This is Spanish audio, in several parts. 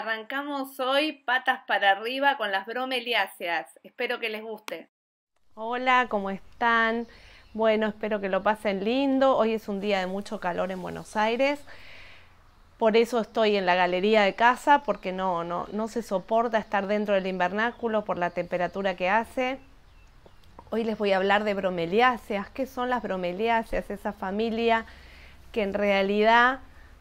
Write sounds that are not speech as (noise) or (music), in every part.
Arrancamos hoy patas para arriba con las bromeliáceas. Espero que les guste. Hola, ¿cómo están? Bueno, espero que lo pasen lindo. Hoy es un día de mucho calor en Buenos Aires. Por eso estoy en la galería de casa, porque no, no, no se soporta estar dentro del invernáculo por la temperatura que hace. Hoy les voy a hablar de bromeliáceas. ¿Qué son las bromeliáceas? Esa familia que en realidad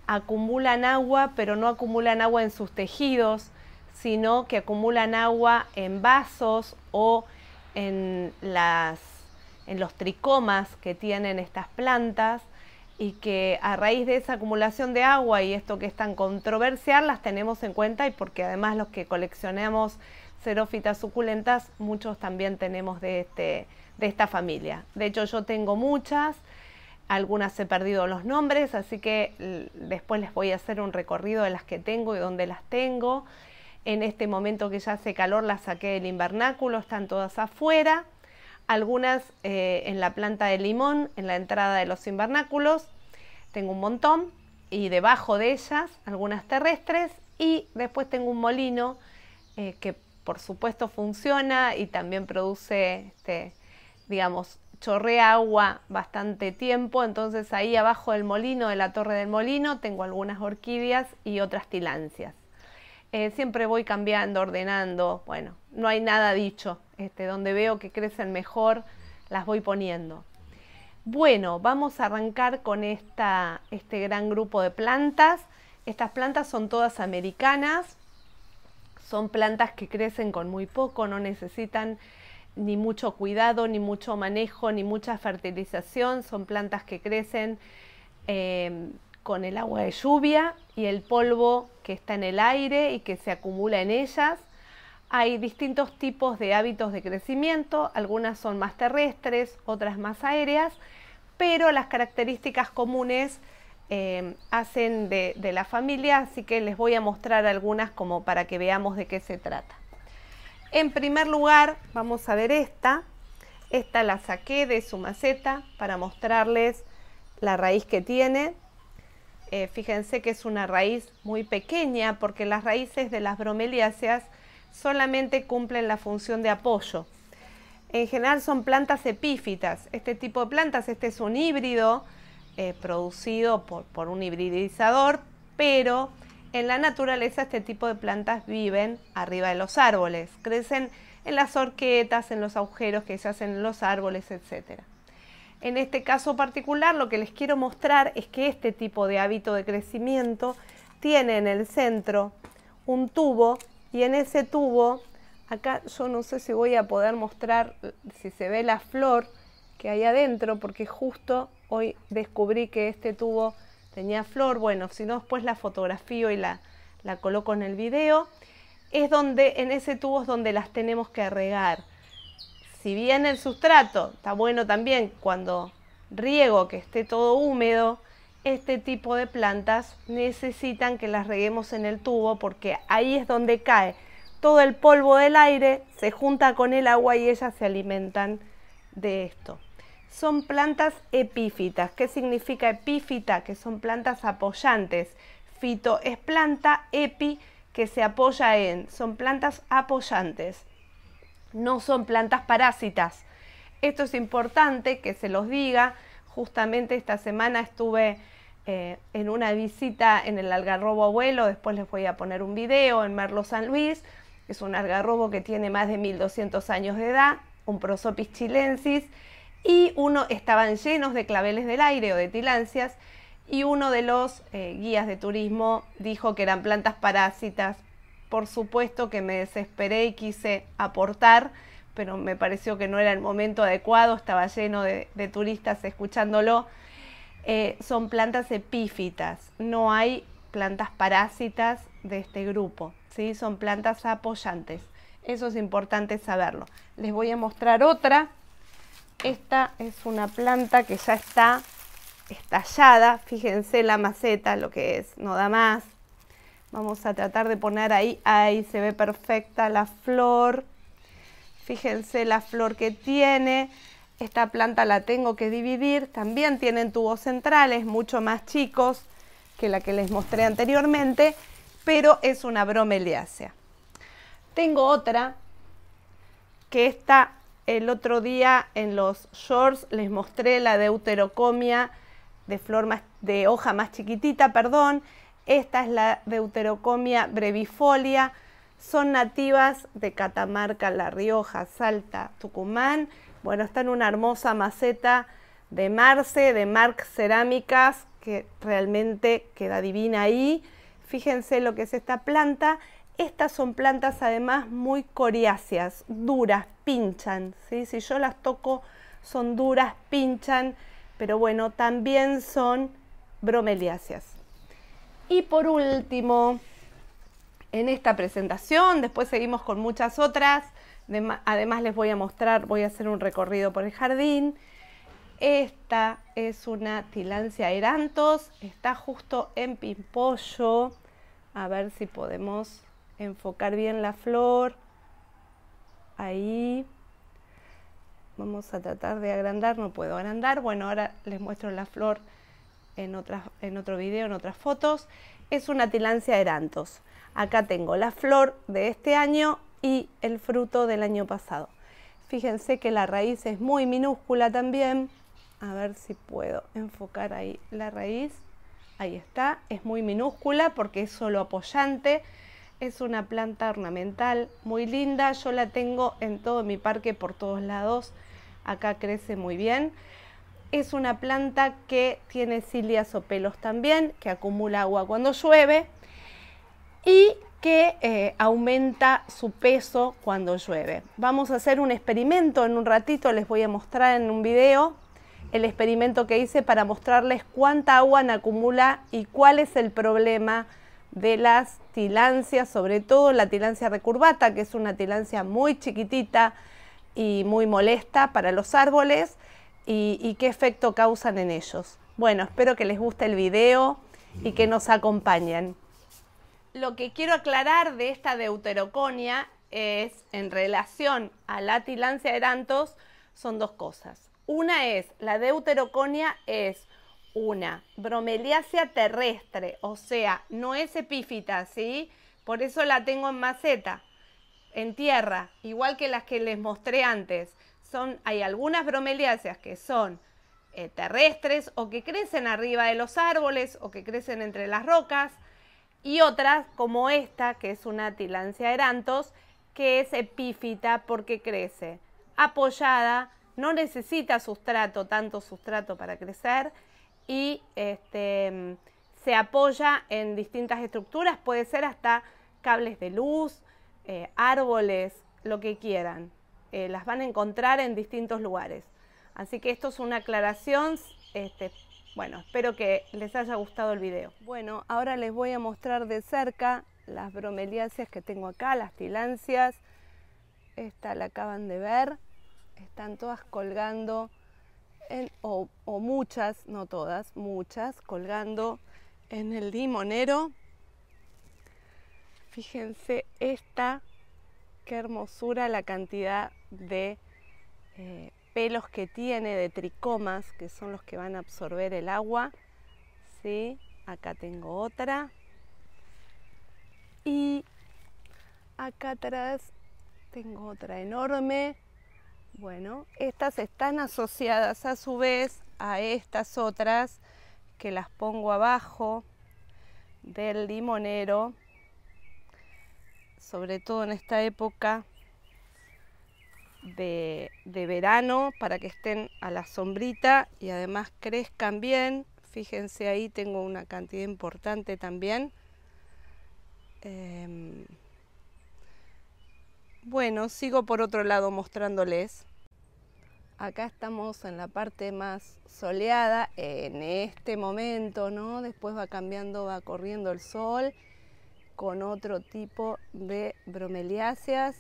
acumulan agua, pero no acumulan agua en sus tejidos, sino que acumulan agua en vasos o en, los tricomas que tienen estas plantas y que a raíz de esa acumulación de agua y esto que es tan controversial las tenemos en cuenta y porque además los que coleccionamos xerófitas suculentas muchos también tenemos de este, esta familia. De hecho yo tengo muchas algunas he perdido los nombres, así que después les voy a hacer un recorrido de las que tengo y dónde las tengo. En este momento que ya hace calor las saqué del invernáculo, están todas afuera. Algunas eh, en la planta de limón, en la entrada de los invernáculos. Tengo un montón y debajo de ellas algunas terrestres y después tengo un molino eh, que por supuesto funciona y también produce, este, digamos, Chorré agua bastante tiempo, entonces ahí abajo del molino, de la torre del molino, tengo algunas orquídeas y otras tilancias. Eh, siempre voy cambiando, ordenando, bueno, no hay nada dicho, este, donde veo que crecen mejor, las voy poniendo. Bueno, vamos a arrancar con esta, este gran grupo de plantas. Estas plantas son todas americanas, son plantas que crecen con muy poco, no necesitan ni mucho cuidado, ni mucho manejo, ni mucha fertilización. Son plantas que crecen em, con el agua de lluvia y el polvo que está en el aire y que se acumula en ellas. Hay distintos tipos de hábitos de crecimiento, algunas son más terrestres, otras más aéreas, pero las características comunes em, hacen de la familia, así que les voy a mostrar algunas como para que veamos de qué se trata. En primer lugar, vamos a ver esta. Esta la saqué de su maceta para mostrarles la raíz que tiene. Eh, fíjense que es una raíz muy pequeña porque las raíces de las bromeliáceas solamente cumplen la función de apoyo. En general son plantas epífitas. Este tipo de plantas, este es un híbrido eh, producido por, un hibridizador, pero en la naturaleza este tipo de plantas viven arriba de los árboles, crecen en las orquetas, en los agujeros que se hacen en los árboles, etc. En este caso particular lo que les quiero mostrar es que este tipo de hábito de crecimiento tiene en el centro un tubo y en ese tubo, acá yo no sé si voy a poder mostrar si se ve la flor que hay adentro porque justo hoy descubrí que este tubo tenía flor, bueno, si no después la fotografío y la, coloco en el video, es donde en ese tubo es donde las tenemos que regar. Si bien el sustrato está bueno también cuando riego que esté todo húmedo, este tipo de plantas necesitan que las reguemos en el tubo porque ahí es donde cae todo el polvo del aire, se junta con el agua y ellas se alimentan de esto son plantas epífitas. ¿Qué significa epífita? Que son plantas apoyantes. Fito es planta, epi que se apoya en. Son plantas apoyantes. No son plantas parásitas. Esto es importante que se los diga. Justamente esta semana estuve eh, en una visita en el Algarrobo Abuelo, después les voy a poner un video en Merlo San Luis. Es un algarrobo que tiene más de 1200 años de edad, un prosopis chilensis y uno estaban llenos de claveles del aire o de tilancias y uno de los eh, guías de turismo dijo que eran plantas parásitas. Por supuesto que me desesperé y quise aportar, pero me pareció que no era el momento adecuado, estaba lleno de, turistas escuchándolo. Eh, son plantas epífitas, no hay plantas parásitas de este grupo, ¿sí? son plantas apoyantes. Eso es importante saberlo. Les voy a mostrar otra esta es una planta que ya está estallada, fíjense la maceta, lo que es, no da más. Vamos a tratar de poner ahí, ahí se ve perfecta la flor. Fíjense la flor que tiene. Esta planta la tengo que dividir. También tienen tubos centrales, mucho más chicos que la que les mostré anteriormente, pero es una bromeliácea. Tengo otra que está... El otro día en los shorts les mostré la deuterocomia de, flor de hoja más chiquitita, perdón. Esta es la deuterocomia brevifolia. Son nativas de Catamarca, La Rioja, Salta, Tucumán. Bueno, está en una hermosa maceta de Marce, de Marc Cerámicas, que realmente queda divina ahí. Fíjense lo que es esta planta. Estas son plantas además muy coriáceas, duras, pinchan. ¿sí? Si yo las toco son duras, pinchan, pero bueno, también son bromeliáceas. Y por último, en esta presentación, después seguimos con muchas otras, además les voy a mostrar, voy a hacer un recorrido por el jardín. Esta es una tilancia erantos, está justo en Pimpollo, a ver si podemos enfocar bien la flor. Ahí. Vamos a tratar de agrandar, no puedo agrandar. Bueno, ahora les muestro la flor en, otro video, en otras fotos. Es una tilancia erantos. Acá tengo la flor de este año y el fruto del año pasado. Fíjense que la raíz es muy minúscula también. A ver si puedo enfocar ahí la raíz. Ahí está, es muy minúscula porque es solo apoyante es una planta ornamental muy linda, yo la tengo en todo mi parque por todos lados, acá crece muy bien. Es una planta que tiene cilias o pelos también, que acumula agua cuando llueve y que eh, aumenta su peso cuando llueve. Vamos a hacer un experimento en un ratito, les voy a mostrar en un video el experimento que hice para mostrarles cuánta agua acumula y cuál es el problema de las tilancias, sobre todo la tilancia recurvata, que es una tilancia muy chiquitita y muy molesta para los árboles, y, qué efecto causan en ellos. Bueno, espero que les guste el video y que nos acompañen. Lo que quiero aclarar de esta deuteroconia es, en relación a la tilancia de Erantos, son dos cosas. Una es, la deuteroconia es una. Bromeliácea terrestre, o sea, no es epífita, ¿sí? Por eso la tengo en maceta, en tierra, igual que las que les mostré antes. Son, hay algunas bromeliáceas que son eh, terrestres o que crecen arriba de los árboles o que crecen entre las rocas y otras como esta, que es una tilancia erantos, que es epífita porque crece apoyada, no necesita sustrato, tanto sustrato para crecer y este, se apoya en distintas estructuras, puede ser hasta cables de luz, eh, árboles, lo que quieran. Eh, las van a encontrar en distintos lugares. Así que esto es una aclaración. Este, bueno, espero que les haya gustado el video. Bueno, ahora les voy a mostrar de cerca las bromeliáceas que tengo acá, las tilancias. Esta la acaban de ver. Están todas colgando o, muchas, no todas, muchas, colgando en el limonero. Fíjense esta, qué hermosura la cantidad de eh, pelos que tiene, de tricomas, que son los que van a absorber el agua. ¿Sí? Acá tengo otra. Y acá atrás tengo otra enorme. Bueno, estas están asociadas a su vez a estas otras que las pongo abajo del limonero, sobre todo en esta época de, verano para que estén a la sombrita y además crezcan bien. Fíjense ahí tengo una cantidad importante también. Em, bueno, sigo por otro lado mostrándoles acá estamos en la parte más soleada en este momento, ¿no? Después va cambiando, va corriendo el sol con otro tipo de bromeliáceas.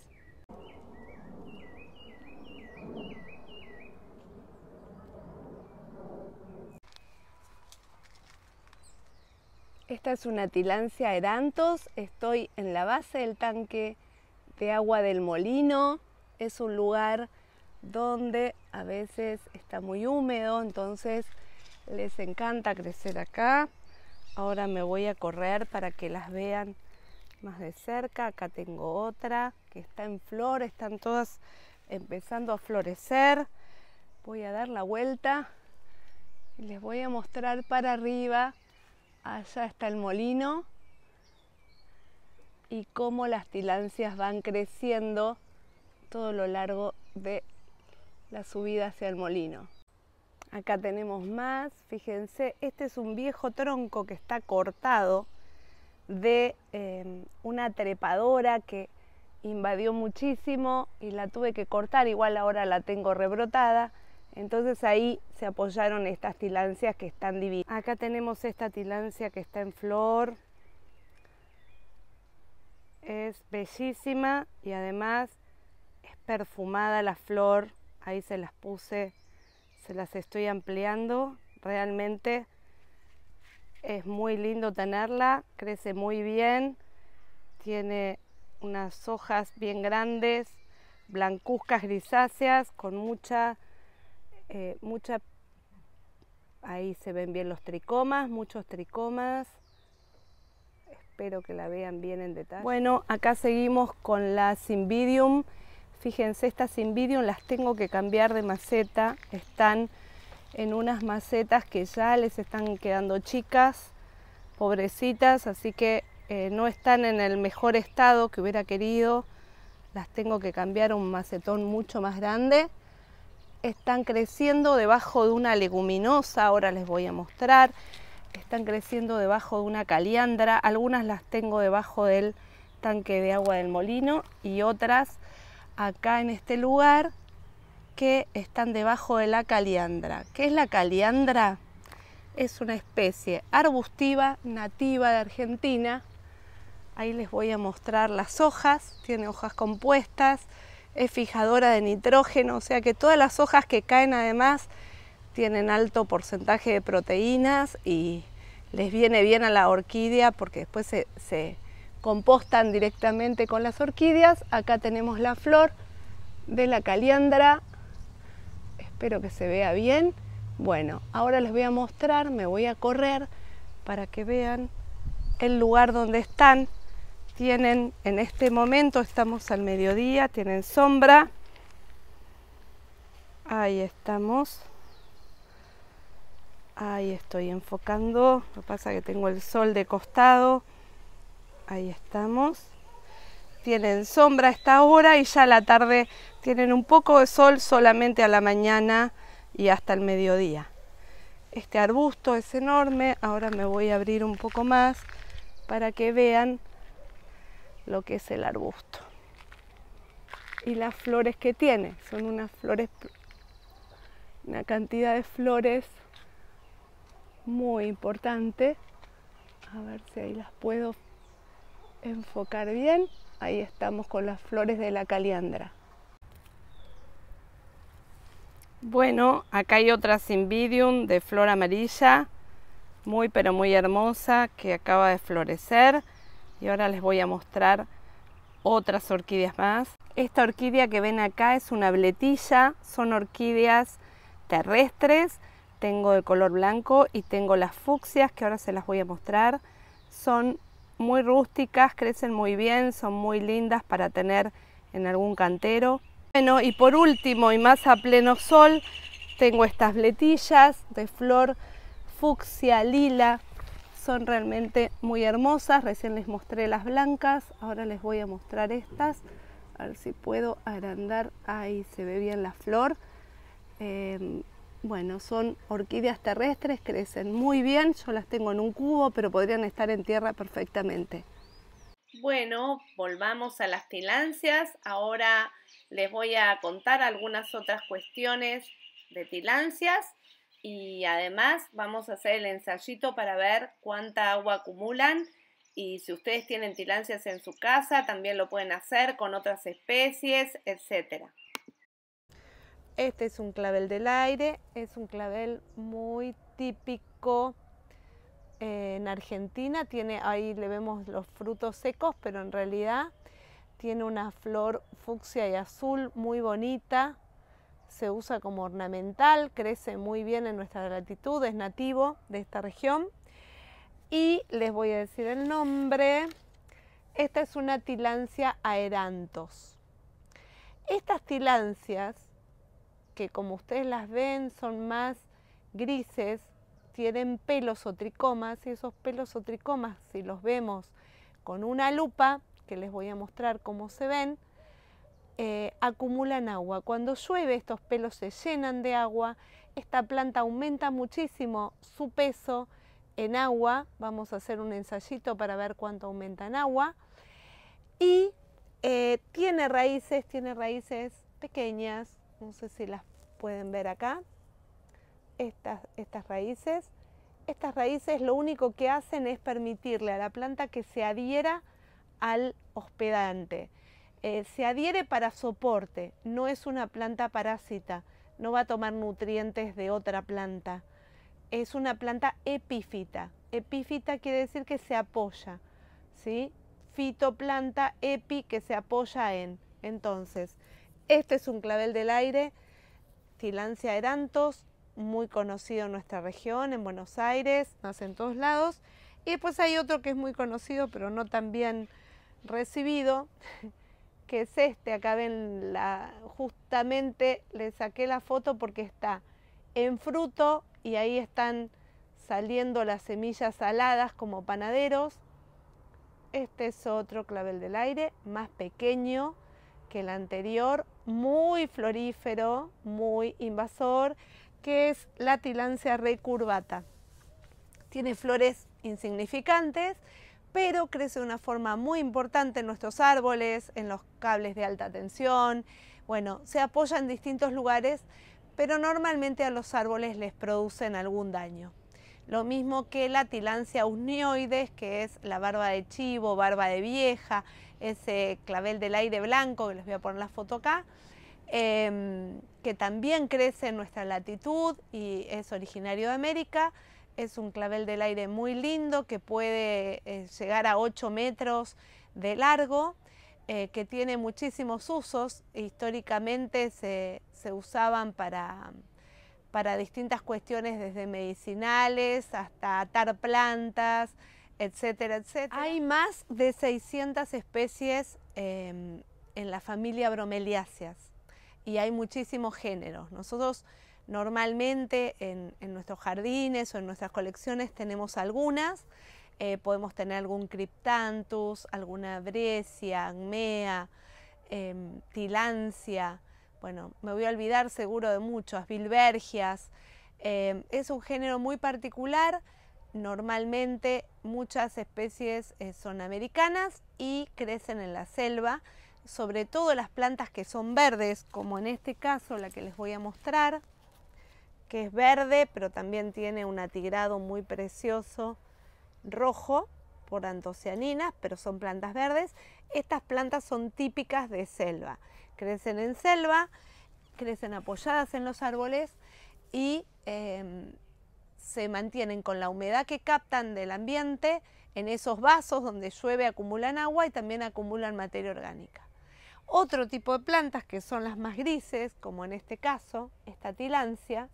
Esta es una tilancia erantos, estoy en la base del tanque de agua del molino, es un lugar donde a veces está muy húmedo, entonces les encanta crecer acá. Ahora me voy a correr para que las vean más de cerca. Acá tengo otra que está en flor, están todas empezando a florecer. Voy a dar la vuelta y les voy a mostrar para arriba. Allá está el molino y cómo las tilancias van creciendo todo lo largo de la subida hacia el molino. Acá tenemos más, fíjense, este es un viejo tronco que está cortado de em, una trepadora que invadió muchísimo y la tuve que cortar, igual ahora la tengo rebrotada. Entonces ahí se apoyaron estas tilancias que están divinas. Acá tenemos esta tilancia que está en flor. Es bellísima y además es perfumada la flor ahí se las puse, se las estoy ampliando. Realmente es muy lindo tenerla, crece muy bien, tiene unas hojas bien grandes, blancuzcas grisáceas, con mucha, eh, mucha, ahí se ven bien los tricomas, muchos tricomas. Espero que la vean bien en detalle. Bueno, acá seguimos con la sinvidium. Fíjense, estas invidium las tengo que cambiar de maceta. Están en unas macetas que ya les están quedando chicas, pobrecitas, así que eh, no están en el mejor estado que hubiera querido. Las tengo que cambiar a un macetón mucho más grande. Están creciendo debajo de una leguminosa, ahora les voy a mostrar. Están creciendo debajo de una caliandra. Algunas las tengo debajo del tanque de agua del molino y otras acá en este lugar que están debajo de la caliandra. ¿Qué es la caliandra? Es una especie arbustiva nativa de Argentina. Ahí les voy a mostrar las hojas, tiene hojas compuestas, es fijadora de nitrógeno, o sea que todas las hojas que caen además tienen alto porcentaje de proteínas y les viene bien a la orquídea porque después se, se compostan directamente con las orquídeas. Acá tenemos la flor de la caliandra. Espero que se vea bien. Bueno, ahora les voy a mostrar, me voy a correr para que vean el lugar donde están. Tienen en este momento, estamos al mediodía, tienen sombra. Ahí estamos. Ahí estoy enfocando. Lo que pasa es que tengo el sol de costado ahí estamos. Tienen sombra a esta hora y ya a la tarde tienen un poco de sol solamente a la mañana y hasta el mediodía. Este arbusto es enorme, ahora me voy a abrir un poco más para que vean lo que es el arbusto. Y las flores que tiene, son unas flores, una cantidad de flores muy importante. A ver si ahí las puedo enfocar bien, ahí estamos con las flores de la caliandra. Bueno, acá hay otra simbidium de flor amarilla, muy pero muy hermosa, que acaba de florecer. Y ahora les voy a mostrar otras orquídeas más. Esta orquídea que ven acá es una bletilla, son orquídeas terrestres. Tengo de color blanco y tengo las fucsias que ahora se las voy a mostrar. Son muy rústicas, crecen muy bien, son muy lindas para tener en algún cantero. Bueno, y por último y más a pleno sol, tengo estas letillas de flor fucsia lila. Son realmente muy hermosas, recién les mostré las blancas, ahora les voy a mostrar estas. A ver si puedo agrandar, ahí se ve bien la flor. Em, bueno, son orquídeas terrestres, crecen muy bien, yo las tengo en un cubo, pero podrían estar en tierra perfectamente. Bueno, volvamos a las tilancias. Ahora les voy a contar algunas otras cuestiones de tilancias y además vamos a hacer el ensayito para ver cuánta agua acumulan y si ustedes tienen tilancias en su casa también lo pueden hacer con otras especies, etcétera. Este es un clavel del aire, es un clavel muy típico eh, en Argentina. Tiene, ahí le vemos los frutos secos, pero en realidad tiene una flor fucsia y azul muy bonita. Se usa como ornamental, crece muy bien en nuestra latitud, es nativo de esta región. Y les voy a decir el nombre. Esta es una tilancia aerantos. Estas tilancias que como ustedes las ven son más grises, tienen pelos o tricomas y esos pelos o tricomas, si los vemos con una lupa, que les voy a mostrar cómo se ven, eh, acumulan agua. Cuando llueve estos pelos se llenan de agua, esta planta aumenta muchísimo su peso en agua, vamos a hacer un ensayito para ver cuánto aumenta en agua, y eh, tiene raíces, tiene raíces pequeñas, no sé si las pueden ver acá, estas, estas raíces. Estas raíces lo único que hacen es permitirle a la planta que se adhiera al hospedante. Eh, se adhiere para soporte, no es una planta parásita, no va a tomar nutrientes de otra planta. Es una planta epífita. Epífita quiere decir que se apoya, ¿sí? Fitoplanta epi que se apoya en. Entonces, este es un clavel del aire de erantos, muy conocido en nuestra región, en Buenos Aires, nace en todos lados. Y después pues hay otro que es muy conocido, pero no tan bien recibido, (laughs) que es este. Acá ven, la, justamente le saqué la foto porque está en fruto y ahí están saliendo las semillas saladas como panaderos. Este es otro clavel del aire, más pequeño que el anterior, muy florífero, muy invasor, que es la tilancia recurvata. Tiene flores insignificantes, pero crece de una forma muy importante en nuestros árboles, en los cables de alta tensión. Bueno, se apoya en distintos lugares, pero normalmente a los árboles les producen algún daño. Lo mismo que la tilancia unioides, que es la barba de chivo, barba de vieja, ese clavel del aire blanco, que les voy a poner la foto acá, em, que también crece en nuestra latitud y es originario de América. Es un clavel del aire muy lindo que puede eh, llegar a 8 metros de largo, eh, que tiene muchísimos usos. Históricamente se, usaban para distintas cuestiones, desde medicinales hasta atar plantas, etcétera, etcétera. Hay más de 600 especies em, en la familia bromeliáceas y hay muchísimos géneros. Nosotros normalmente en, nuestros jardines o en nuestras colecciones tenemos algunas. Eh, podemos tener algún Cryptanthus, alguna Brescia, Agmea, em, Tilancia. Bueno, me voy a olvidar seguro de muchos, Bilbergias. Em, es un género muy particular normalmente muchas especies eh, son americanas y crecen en la selva, sobre todo las plantas que son verdes, como en este caso la que les voy a mostrar, que es verde, pero también tiene un atigrado muy precioso rojo por antocianinas, pero son plantas verdes. Estas plantas son típicas de selva. Crecen en selva, crecen apoyadas en los árboles y em, se mantienen con la humedad que captan del ambiente en esos vasos donde llueve acumulan agua y también acumulan materia orgánica. Otro tipo de plantas que son las más grises, como en este caso, esta tilancia,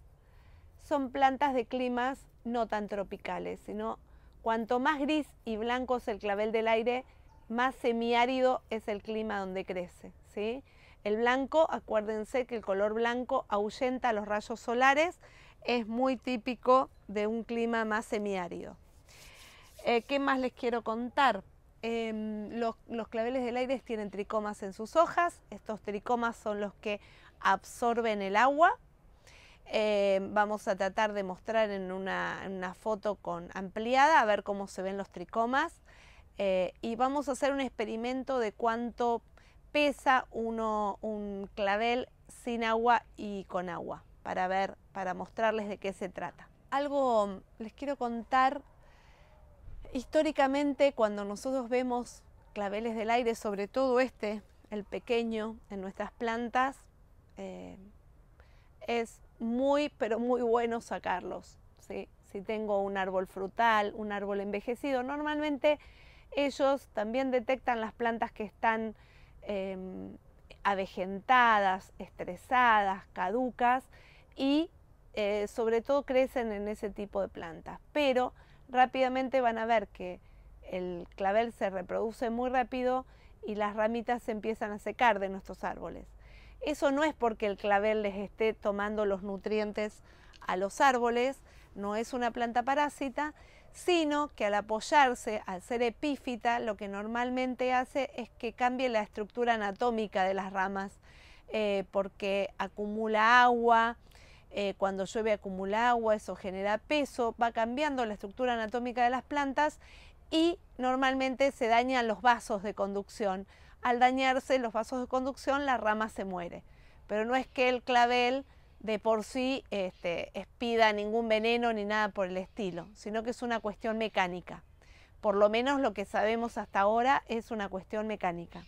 son plantas de climas no tan tropicales, sino cuanto más gris y blanco es el clavel del aire, más semiárido es el clima donde crece. ¿sí? El blanco, acuérdense que el color blanco ahuyenta los rayos solares, es muy típico de un clima más semiárido. Eh, ¿Qué más les quiero contar? Em, los, claveles del aire tienen tricomas en sus hojas. Estos tricomas son los que absorben el agua. Eh, vamos a tratar de mostrar en una, una, foto con ampliada a ver cómo se ven los tricomas. Eh, y vamos a hacer un experimento de cuánto pesa uno, un clavel sin agua y con agua para ver, para mostrarles de qué se trata. Algo mm, les quiero contar. Históricamente, cuando nosotros vemos claveles del aire, sobre todo este, el pequeño, en nuestras plantas, eh, es muy, pero muy bueno sacarlos. Si tengo un árbol frutal, un árbol envejecido, normalmente ellos también detectan las plantas que están em, avejentadas, estresadas, caducas y eh, sobre todo crecen en ese tipo de plantas. Pero rápidamente van a ver que el clavel se reproduce muy rápido y las ramitas se empiezan a secar de nuestros árboles. Eso no es porque el clavel les esté tomando los nutrientes a los árboles, no es una planta parásita, sino que al apoyarse, al ser epífita, lo que normalmente hace es que cambie la estructura anatómica de las ramas, eh, porque acumula agua, eh, cuando llueve acumula agua, eso genera peso, va cambiando la estructura anatómica de las plantas y normalmente se dañan los vasos de conducción. Al dañarse los vasos de conducción, la rama se muere. Pero no es que el clavel de por sí este, expida ningún veneno ni nada por el estilo, sino que es una cuestión mecánica. Por lo menos lo que sabemos hasta ahora es una cuestión mecánica.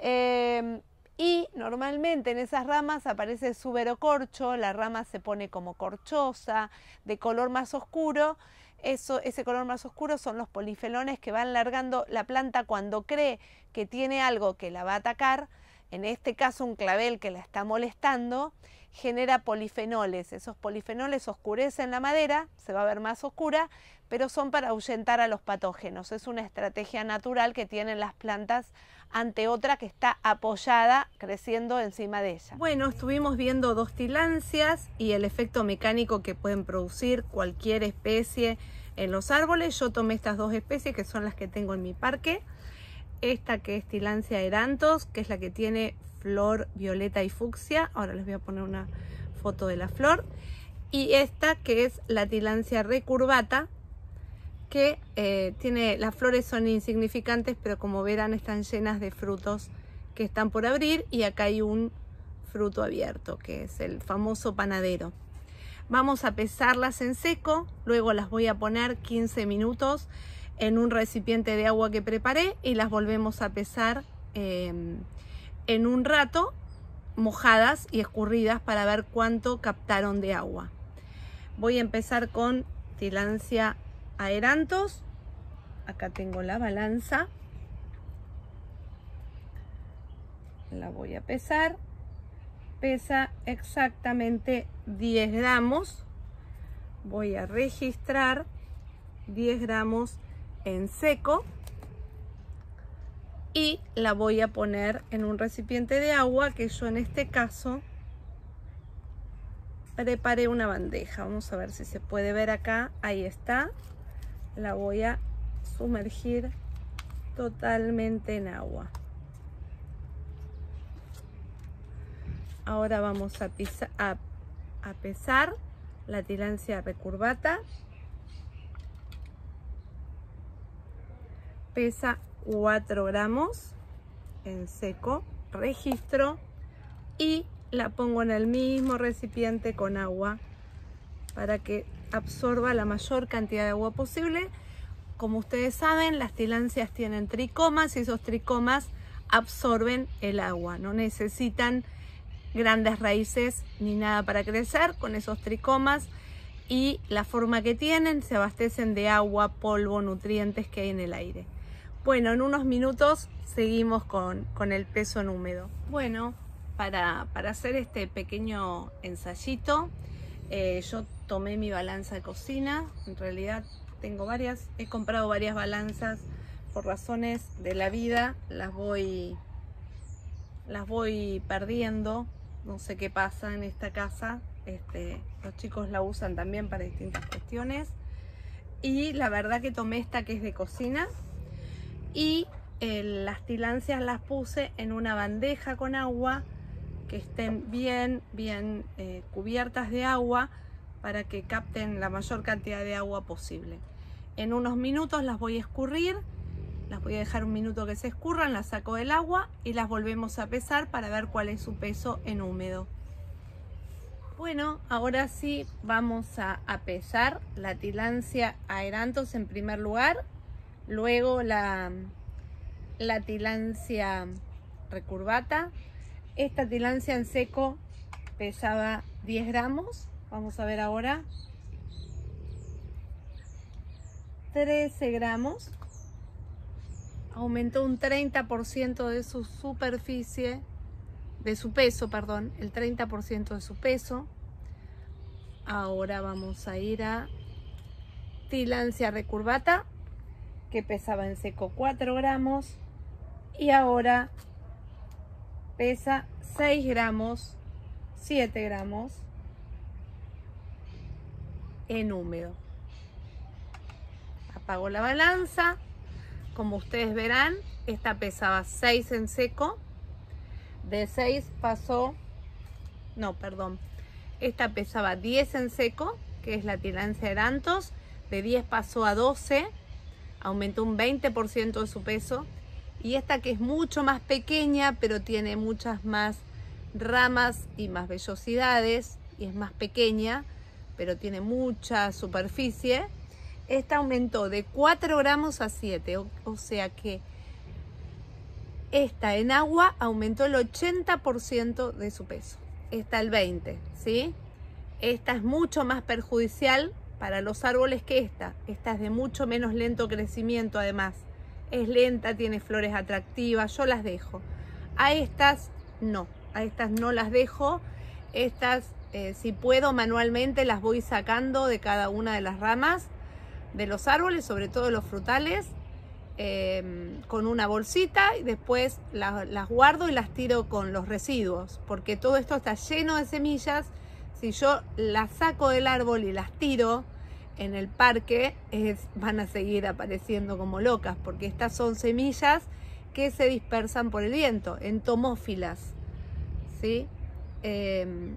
Em, y normalmente en esas ramas aparece suberocorcho, la rama se pone como corchosa, de color más oscuro. Eso, ese color más oscuro son los polifelones que van largando la planta cuando cree que tiene algo que la va a atacar, en este caso un clavel que la está molestando, genera polifenoles. Esos polifenoles oscurecen la madera, se va a ver más oscura, pero son para ahuyentar a los patógenos. Es una estrategia natural que tienen las plantas ante otra que está apoyada, creciendo encima de ella. Bueno, estuvimos viendo dos tilancias y el efecto mecánico que pueden producir cualquier especie en los árboles. Yo tomé estas dos especies que son las que tengo en mi parque esta que es Tilancia erantos, que es la que tiene flor violeta y fucsia. Ahora les voy a poner una foto de la flor. Y esta que es la Tilancia recurvata, que eh, tiene, las flores son insignificantes, pero como verán están llenas de frutos que están por abrir y acá hay un fruto abierto, que es el famoso panadero. Vamos a pesarlas en seco, luego las voy a poner 15 minutos en un recipiente de agua que preparé y las volvemos a pesar em, en un rato mojadas y escurridas para ver cuánto captaron de agua. Voy a empezar con tilancia aerantos. Acá tengo la balanza. La voy a pesar. Pesa exactamente 10 gramos. Voy a registrar 10 gramos en seco y la voy a poner en un recipiente de agua que yo en este caso preparé una bandeja vamos a ver si se puede ver acá ahí está la voy a sumergir totalmente en agua ahora vamos a, pesar la tirancia recurvata pesa 4 gramos en seco, registro y la pongo en el mismo recipiente con agua para que absorba la mayor cantidad de agua posible. Como ustedes saben, las tilancias tienen tricomas y esos tricomas absorben el agua, no necesitan grandes raíces ni nada para crecer con esos tricomas y la forma que tienen se abastecen de agua, polvo, nutrientes que hay en el aire. Bueno, en unos minutos seguimos con, el peso en húmedo. Bueno, para, hacer este pequeño ensayito, eh, yo tomé mi balanza de cocina. En realidad tengo varias, he comprado varias balanzas por razones de la vida. Las voy, las voy perdiendo. No sé qué pasa en esta casa. Este, los chicos la usan también para distintas cuestiones. Y la verdad que tomé esta que es de cocina, y eh, las tilancias las puse en una bandeja con agua que estén bien, bien eh, cubiertas de agua para que capten la mayor cantidad de agua posible. En unos minutos las voy a escurrir, las voy a dejar un minuto que se escurran, las saco del agua y las volvemos a pesar para ver cuál es su peso en húmedo. Bueno, ahora sí vamos a, a pesar la tilancia aerantos en primer lugar luego la, tilancia recurvata. Esta tilancia en seco pesaba 10 gramos, vamos a ver ahora, 13 gramos, aumentó un 30% de su superficie, de su peso, perdón, el 30% de su peso. Ahora vamos a ir a tilancia recurvata, que pesaba en seco 4 gramos y ahora pesa 6 gramos, 7 gramos en húmedo. Apago la balanza. Como ustedes verán, esta pesaba 6 en seco. De 6 pasó, no, perdón, esta pesaba 10 en seco, que es la tirancia de Erantos. De 10 pasó a 12 aumentó un 20% de su peso. Y esta que es mucho más pequeña, pero tiene muchas más ramas y más vellosidades y es más pequeña, pero tiene mucha superficie. Esta aumentó de 4 gramos a 7, o, sea que esta en agua aumentó el 80% de su peso. está el 20, ¿sí? Esta es mucho más perjudicial para los árboles que esta. Esta es de mucho menos lento crecimiento además. Es lenta, tiene flores atractivas, yo las dejo. A estas no, a estas no las dejo. Estas, eh, si puedo manualmente, las voy sacando de cada una de las ramas de los árboles, sobre todo los frutales, eh, con una bolsita y después las, las guardo y las tiro con los residuos, porque todo esto está lleno de semillas si yo las saco del árbol y las tiro en el parque, van a seguir apareciendo como locas, porque estas son semillas que se dispersan por el viento, entomófilas. ¿Sí? Em,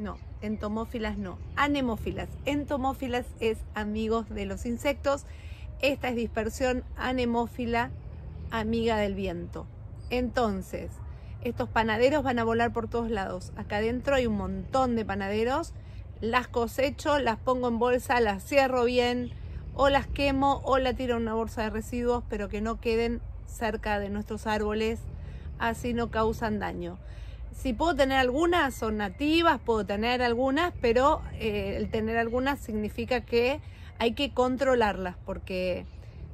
no, entomófilas no, anemófilas. Entomófilas es amigos de los insectos. Esta es dispersión anemófila, amiga del viento. Entonces, estos panaderos van a volar por todos lados. Acá adentro hay un montón de panaderos. Las cosecho, las pongo en bolsa, las cierro bien, o las quemo, o la tiro en una bolsa de residuos, pero que no queden cerca de nuestros árboles, así no causan daño. Si puedo tener algunas, son nativas, puedo tener algunas, pero eh, el tener algunas significa que hay que controlarlas, porque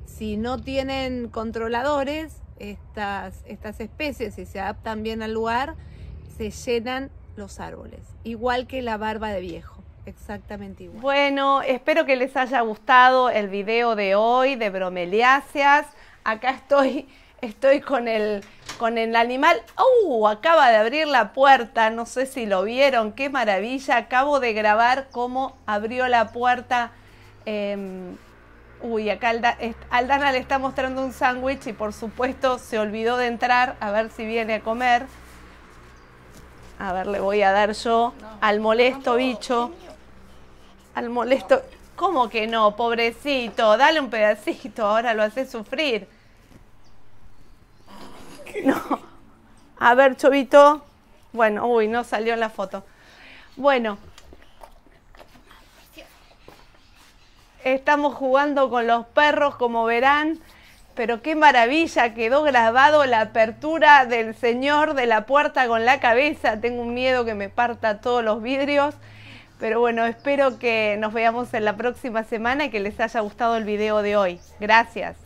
si no tienen controladores, estas, estas especies, si se adaptan bien al lugar, se llenan los árboles, igual que la barba de viejo. Exactamente igual. Bueno, espero que les haya gustado el video de hoy de bromeliáceas. Acá estoy, estoy con el, con el animal. ¡Uh! Acaba de abrir la puerta. No sé si lo vieron. ¡Qué maravilla! Acabo de grabar cómo abrió la puerta. Em, Uy, acá Aldana le está mostrando un sándwich y por supuesto se olvidó de entrar a ver si viene a comer. A ver, le voy a dar yo al molesto bicho. Al molesto. ¿Cómo que no? Pobrecito, dale un pedacito, ahora lo hace sufrir. No. A ver, Chovito. Bueno, uy, no salió en la foto. Bueno, Estamos jugando con los perros, como verán. Pero qué maravilla, quedó grabado la apertura del señor de la puerta con la cabeza. Tengo un miedo que me parta todos los vidrios. Pero bueno, espero que nos veamos en la próxima semana y que les haya gustado el video de hoy. Gracias.